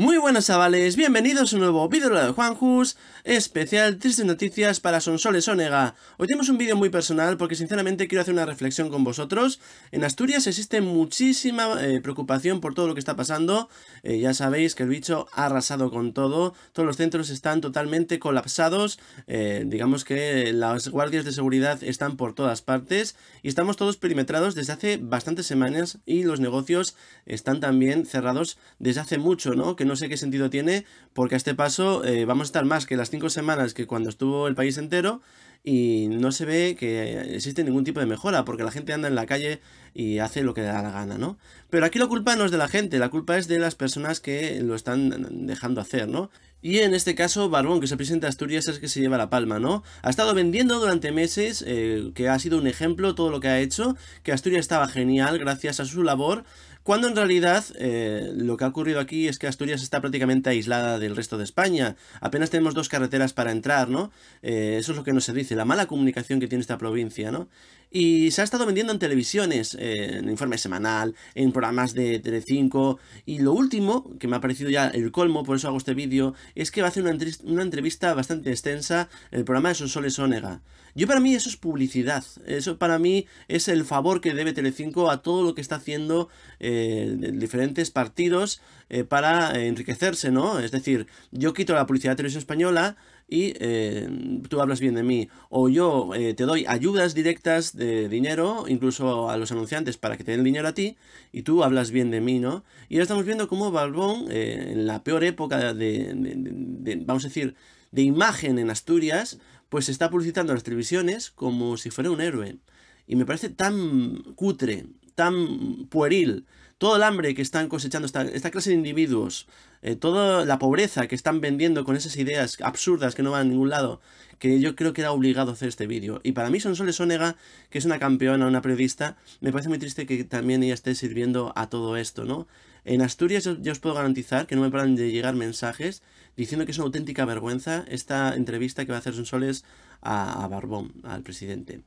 Muy buenas chavales, bienvenidos a un nuevo vídeo de Juanjus, especial Tristes Noticias para Sonsoles Onega. Hoy tenemos un vídeo muy personal porque sinceramente quiero hacer una reflexión con vosotros. En Asturias existe muchísima eh, preocupación por todo lo que está pasando. Eh, ya sabéis que el bicho ha arrasado con todo, todos los centros están totalmente colapsados, eh, digamos que las guardias de seguridad están por todas partes y estamos todos perimetrados desde hace bastantes semanas y los negocios están también cerrados desde hace mucho, ¿no? no sé qué sentido tiene, porque a este paso eh, vamos a estar más que las cinco semanas que cuando estuvo el país entero y no se ve que existe ningún tipo de mejora, porque la gente anda en la calle y hace lo que le da la gana, ¿no? Pero aquí la culpa no es de la gente, la culpa es de las personas que lo están dejando hacer, ¿no? Y en este caso, Barbón, que se presenta a Asturias, es que se lleva la palma, ¿no? Ha estado vendiendo durante meses, eh, que ha sido un ejemplo todo lo que ha hecho, que Asturias estaba genial gracias a su labor, cuando en realidad eh, lo que ha ocurrido aquí es que Asturias está prácticamente aislada del resto de España. Apenas tenemos dos carreteras para entrar, ¿no? Eh, eso es lo que nos se dice la mala comunicación que tiene esta provincia, ¿no? y se ha estado vendiendo en televisiones, en informe semanal, en programas de tele 5 y lo último, que me ha parecido ya el colmo, por eso hago este vídeo, es que va a hacer una, entrevista bastante extensa el programa de Sonsoles Onega. Yo para mí eso es publicidad, eso para mí es el favor que debe 5 a todo lo que está haciendo eh, diferentes partidos eh, para enriquecerse, ¿no? Es decir, yo quito la publicidad de Televisión Española y eh, tú hablas bien de mí, o yo eh, te doy ayudas directas dinero, incluso a los anunciantes para que te den dinero a ti, y tú hablas bien de mí, ¿no? Y ahora estamos viendo cómo Balbón, eh, en la peor época de, vamos a decir, de imagen en Asturias, pues está publicitando las televisiones como si fuera un héroe. Y me parece tan cutre tan pueril, todo el hambre que están cosechando esta, clase de individuos, eh, toda la pobreza que están vendiendo con esas ideas absurdas que no van a ningún lado, que yo creo que era obligado hacer este vídeo. Y para mí Sonsoles Onega, que es una campeona, una periodista, me parece muy triste que también ella esté sirviendo a todo esto, ¿no? En Asturias yo os puedo garantizar que no me paran de llegar mensajes diciendo que es una auténtica vergüenza esta entrevista que va a hacer Sonsoles a Barbón, al presidente.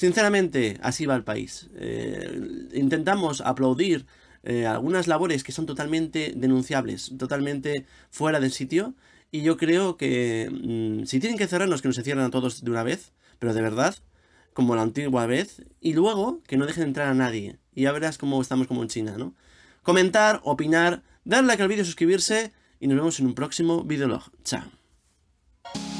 Sinceramente, así va el país. Eh, intentamos aplaudir eh, algunas labores que son totalmente denunciables, totalmente fuera del sitio. Y yo creo que mm, si tienen que cerrarnos, que se cierren a todos de una vez, pero de verdad, como la antigua vez, y luego que no dejen entrar a nadie. Y ya verás cómo estamos como en China, ¿no? Comentar, opinar, darle like al vídeo, suscribirse, y nos vemos en un próximo videolog. Chao.